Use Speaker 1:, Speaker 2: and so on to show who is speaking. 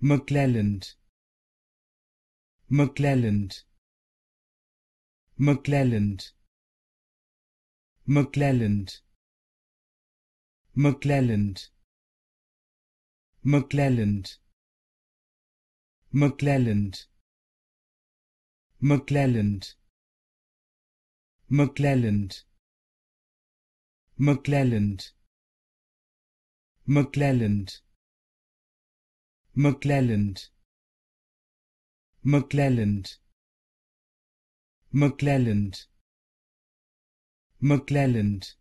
Speaker 1: McClelland McClelland McClelland McClelland McClelland McClelland McClelland McClelland McClelland McClelland McClelland McClelland McClelland McClelland McClelland